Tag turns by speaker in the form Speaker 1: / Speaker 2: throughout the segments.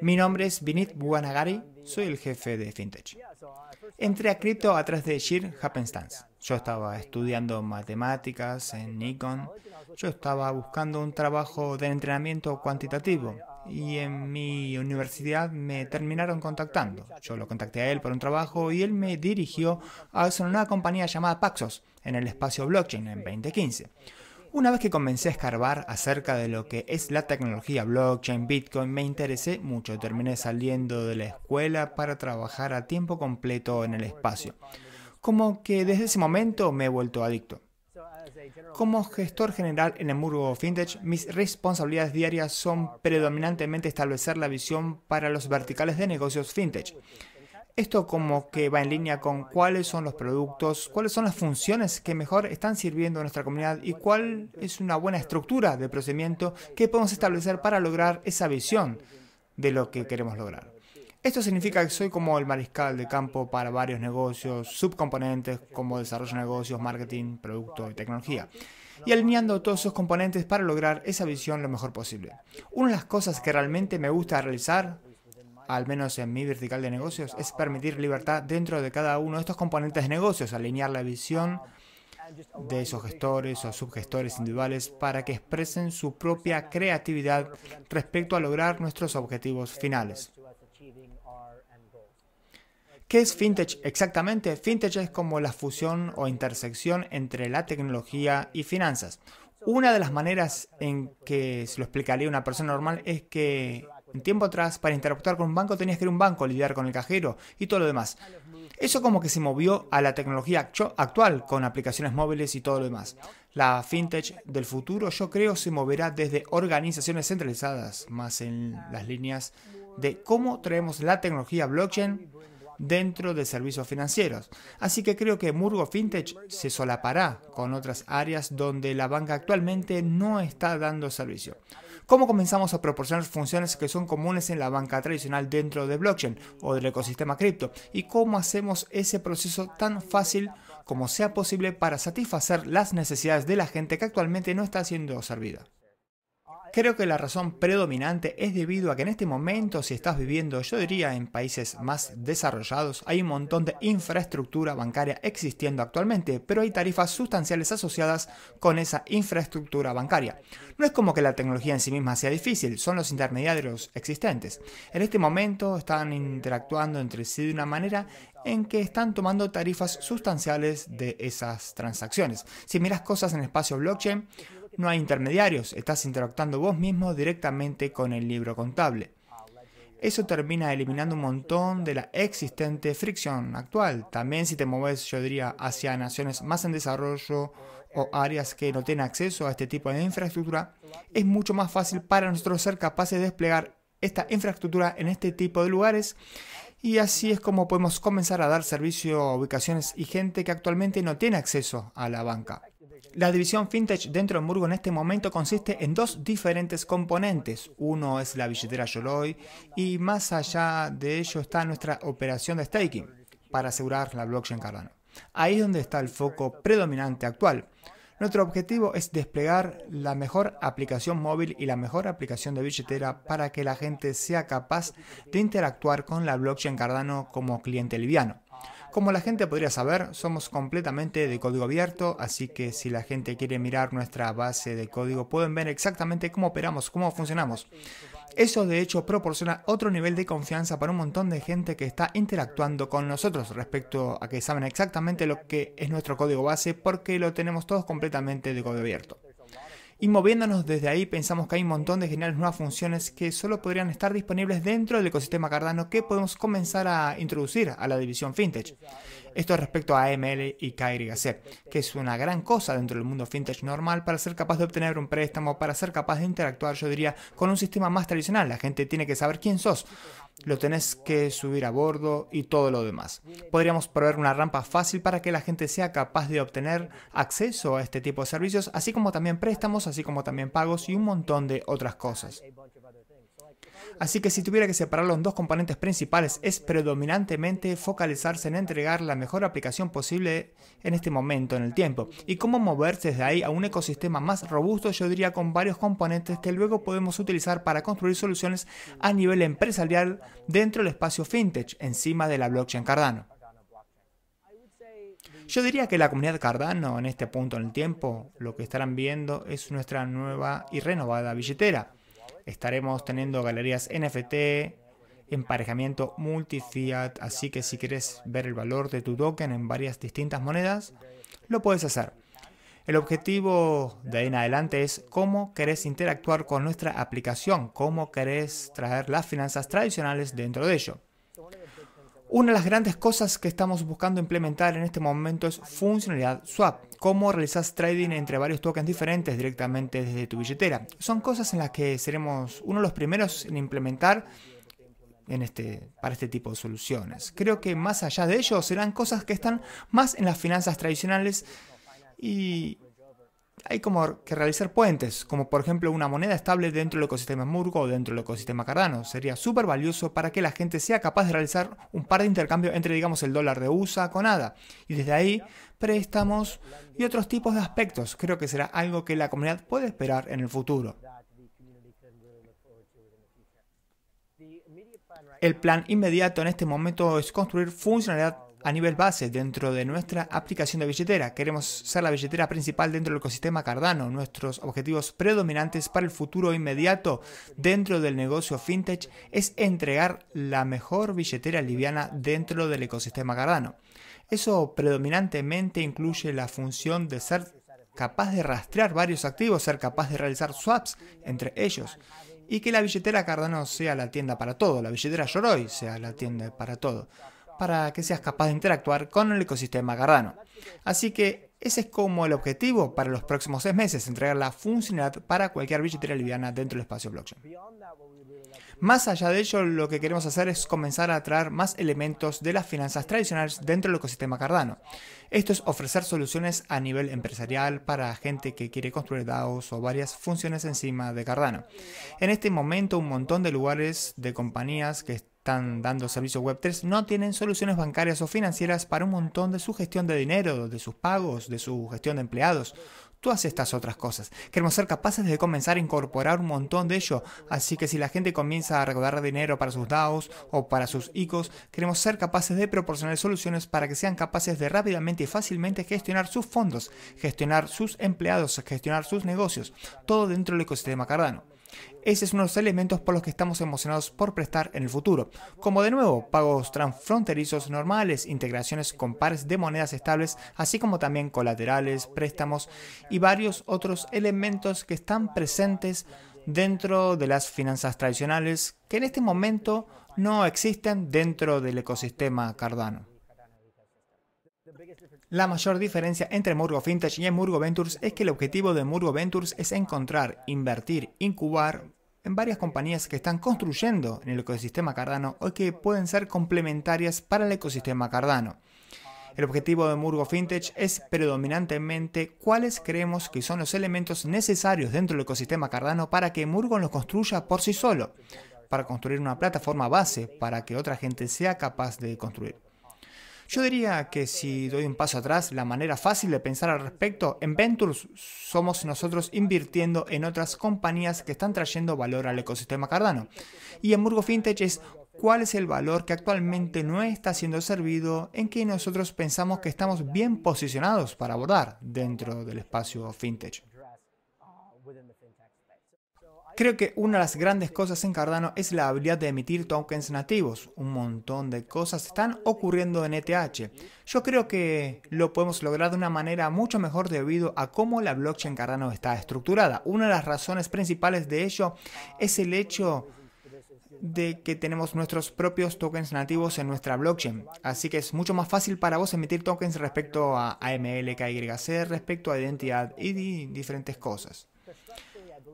Speaker 1: Mi nombre es Vinit Buanagari, soy el jefe de FinTech. Entré a cripto atrás de Sheer Happenstance. Yo estaba estudiando matemáticas en Nikon, yo estaba buscando un trabajo de entrenamiento cuantitativo y en mi universidad me terminaron contactando. Yo lo contacté a él por un trabajo y él me dirigió a una compañía llamada Paxos en el espacio blockchain en 2015. Una vez que comencé a escarbar acerca de lo que es la tecnología blockchain, Bitcoin, me interesé mucho. Terminé saliendo de la escuela para trabajar a tiempo completo en el espacio. Como que desde ese momento me he vuelto adicto. Como gestor general en Hamburgo Fintech, mis responsabilidades diarias son predominantemente establecer la visión para los verticales de negocios Fintech esto como que va en línea con cuáles son los productos, cuáles son las funciones que mejor están sirviendo a nuestra comunidad y cuál es una buena estructura de procedimiento que podemos establecer para lograr esa visión de lo que queremos lograr. Esto significa que soy como el mariscal de campo para varios negocios, subcomponentes como desarrollo de negocios, marketing, producto y tecnología. Y alineando todos esos componentes para lograr esa visión lo mejor posible. Una de las cosas que realmente me gusta realizar al menos en mi vertical de negocios, es permitir libertad dentro de cada uno de estos componentes de negocios, alinear la visión de esos gestores o subgestores individuales para que expresen su propia creatividad respecto a lograr nuestros objetivos finales. ¿Qué es fintech exactamente? Fintech es como la fusión o intersección entre la tecnología y finanzas. Una de las maneras en que se lo explicaría una persona normal es que en tiempo atrás, para interactuar con un banco tenías que ir a un banco, lidiar con el cajero y todo lo demás. Eso como que se movió a la tecnología actual con aplicaciones móviles y todo lo demás. La fintech del futuro yo creo se moverá desde organizaciones centralizadas, más en las líneas de cómo traemos la tecnología blockchain dentro de servicios financieros. Así que creo que Murgo Fintech se solapará con otras áreas donde la banca actualmente no está dando servicio cómo comenzamos a proporcionar funciones que son comunes en la banca tradicional dentro de blockchain o del ecosistema cripto y cómo hacemos ese proceso tan fácil como sea posible para satisfacer las necesidades de la gente que actualmente no está siendo servida. Creo que la razón predominante es debido a que en este momento, si estás viviendo, yo diría, en países más desarrollados, hay un montón de infraestructura bancaria existiendo actualmente, pero hay tarifas sustanciales asociadas con esa infraestructura bancaria. No es como que la tecnología en sí misma sea difícil, son los intermediarios existentes. En este momento están interactuando entre sí de una manera en que están tomando tarifas sustanciales de esas transacciones. Si miras cosas en espacio blockchain, no hay intermediarios, estás interactuando vos mismo directamente con el libro contable. Eso termina eliminando un montón de la existente fricción actual. También si te moves yo diría, hacia naciones más en desarrollo o áreas que no tienen acceso a este tipo de infraestructura, es mucho más fácil para nosotros ser capaces de desplegar esta infraestructura en este tipo de lugares y así es como podemos comenzar a dar servicio a ubicaciones y gente que actualmente no tiene acceso a la banca. La división fintech dentro de Hamburgo en este momento consiste en dos diferentes componentes. Uno es la billetera YOLOI y más allá de ello está nuestra operación de staking para asegurar la blockchain Cardano. Ahí es donde está el foco predominante actual. Nuestro objetivo es desplegar la mejor aplicación móvil y la mejor aplicación de billetera para que la gente sea capaz de interactuar con la blockchain Cardano como cliente liviano. Como la gente podría saber, somos completamente de código abierto, así que si la gente quiere mirar nuestra base de código pueden ver exactamente cómo operamos, cómo funcionamos. Eso de hecho proporciona otro nivel de confianza para un montón de gente que está interactuando con nosotros respecto a que saben exactamente lo que es nuestro código base porque lo tenemos todos completamente de código abierto. Y moviéndonos desde ahí pensamos que hay un montón de geniales nuevas funciones que solo podrían estar disponibles dentro del ecosistema Cardano que podemos comenzar a introducir a la división fintech. Esto respecto a AML y KYC, que es una gran cosa dentro del mundo fintech normal para ser capaz de obtener un préstamo, para ser capaz de interactuar, yo diría, con un sistema más tradicional. La gente tiene que saber quién sos. Lo tenés que subir a bordo y todo lo demás. Podríamos proveer una rampa fácil para que la gente sea capaz de obtener acceso a este tipo de servicios, así como también préstamos, así como también pagos y un montón de otras cosas. Así que si tuviera que separar los dos componentes principales, es predominantemente focalizarse en entregar la mejor aplicación posible en este momento, en el tiempo. Y cómo moverse desde ahí a un ecosistema más robusto, yo diría con varios componentes que luego podemos utilizar para construir soluciones a nivel empresarial dentro del espacio fintech, encima de la blockchain Cardano. Yo diría que la comunidad Cardano en este punto en el tiempo lo que estarán viendo es nuestra nueva y renovada billetera Estaremos teniendo galerías NFT, emparejamiento multi-fiat, así que si quieres ver el valor de tu token en varias distintas monedas, lo puedes hacer. El objetivo de ahí en adelante es cómo querés interactuar con nuestra aplicación, cómo querés traer las finanzas tradicionales dentro de ello. Una de las grandes cosas que estamos buscando implementar en este momento es funcionalidad swap, cómo realizas trading entre varios tokens diferentes directamente desde tu billetera. Son cosas en las que seremos uno de los primeros en implementar este, para este tipo de soluciones. Creo que más allá de ello serán cosas que están más en las finanzas tradicionales y hay como que realizar puentes, como por ejemplo una moneda estable dentro del ecosistema Murgo o dentro del ecosistema Cardano. Sería súper valioso para que la gente sea capaz de realizar un par de intercambios entre, digamos, el dólar de USA con ADA. Y desde ahí, préstamos y otros tipos de aspectos. Creo que será algo que la comunidad puede esperar en el futuro. El plan inmediato en este momento es construir funcionalidad a nivel base dentro de nuestra aplicación de billetera. Queremos ser la billetera principal dentro del ecosistema Cardano. Nuestros objetivos predominantes para el futuro inmediato dentro del negocio fintech es entregar la mejor billetera liviana dentro del ecosistema Cardano. Eso predominantemente incluye la función de ser capaz de rastrear varios activos, ser capaz de realizar swaps entre ellos y que la billetera Cardano sea la tienda para todo, la billetera Yoroi sea la tienda para todo para que seas capaz de interactuar con el ecosistema Cardano. Así que ese es como el objetivo para los próximos seis meses, entregar la funcionalidad para cualquier billetera liviana dentro del espacio blockchain. Más allá de ello, lo que queremos hacer es comenzar a traer más elementos de las finanzas tradicionales dentro del ecosistema Cardano. Esto es ofrecer soluciones a nivel empresarial para gente que quiere construir DAOs o varias funciones encima de Cardano. En este momento, un montón de lugares de compañías que están dando servicios Web3 no tienen soluciones bancarias o financieras para un montón de su gestión de dinero, de sus pagos, de su gestión de empleados, Tú todas estas otras cosas. Queremos ser capaces de comenzar a incorporar un montón de ello, así que si la gente comienza a recaudar dinero para sus DAOs o para sus ICOs, queremos ser capaces de proporcionar soluciones para que sean capaces de rápidamente y fácilmente gestionar sus fondos, gestionar sus empleados, gestionar sus negocios, todo dentro del ecosistema Cardano. Ese es uno de los elementos por los que estamos emocionados por prestar en el futuro, como de nuevo pagos transfronterizos normales, integraciones con pares de monedas estables, así como también colaterales, préstamos y varios otros elementos que están presentes dentro de las finanzas tradicionales que en este momento no existen dentro del ecosistema Cardano. La mayor diferencia entre Murgo Fintech y Murgo Ventures es que el objetivo de Murgo Ventures es encontrar, invertir, incubar en varias compañías que están construyendo en el ecosistema Cardano o que pueden ser complementarias para el ecosistema Cardano. El objetivo de Murgo Fintech es predominantemente cuáles creemos que son los elementos necesarios dentro del ecosistema Cardano para que Murgo los construya por sí solo, para construir una plataforma base para que otra gente sea capaz de construir. Yo diría que si doy un paso atrás, la manera fácil de pensar al respecto, en Ventures somos nosotros invirtiendo en otras compañías que están trayendo valor al ecosistema Cardano. Y en Burgo Fintech es cuál es el valor que actualmente no está siendo servido en que nosotros pensamos que estamos bien posicionados para abordar dentro del espacio fintech. Creo que una de las grandes cosas en Cardano es la habilidad de emitir tokens nativos. Un montón de cosas están ocurriendo en ETH. Yo creo que lo podemos lograr de una manera mucho mejor debido a cómo la blockchain Cardano está estructurada. Una de las razones principales de ello es el hecho de que tenemos nuestros propios tokens nativos en nuestra blockchain. Así que es mucho más fácil para vos emitir tokens respecto a AML, KYC, respecto a identidad y diferentes cosas.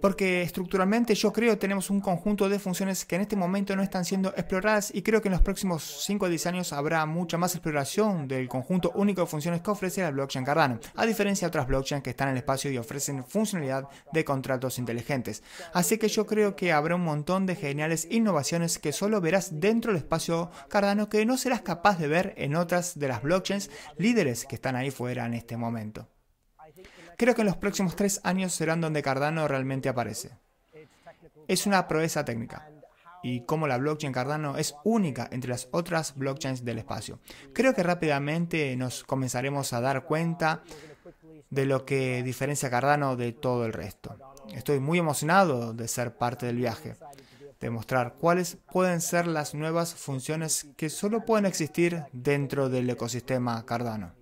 Speaker 1: Porque estructuralmente yo creo que tenemos un conjunto de funciones que en este momento no están siendo exploradas y creo que en los próximos 5 o 10 años habrá mucha más exploración del conjunto único de funciones que ofrece la blockchain Cardano, a diferencia de otras blockchains que están en el espacio y ofrecen funcionalidad de contratos inteligentes. Así que yo creo que habrá un montón de geniales innovaciones que solo verás dentro del espacio Cardano que no serás capaz de ver en otras de las blockchains líderes que están ahí fuera en este momento. Creo que en los próximos tres años serán donde Cardano realmente aparece. Es una proeza técnica y como la blockchain Cardano es única entre las otras blockchains del espacio. Creo que rápidamente nos comenzaremos a dar cuenta de lo que diferencia Cardano de todo el resto. Estoy muy emocionado de ser parte del viaje, de mostrar cuáles pueden ser las nuevas funciones que solo pueden existir dentro del ecosistema Cardano.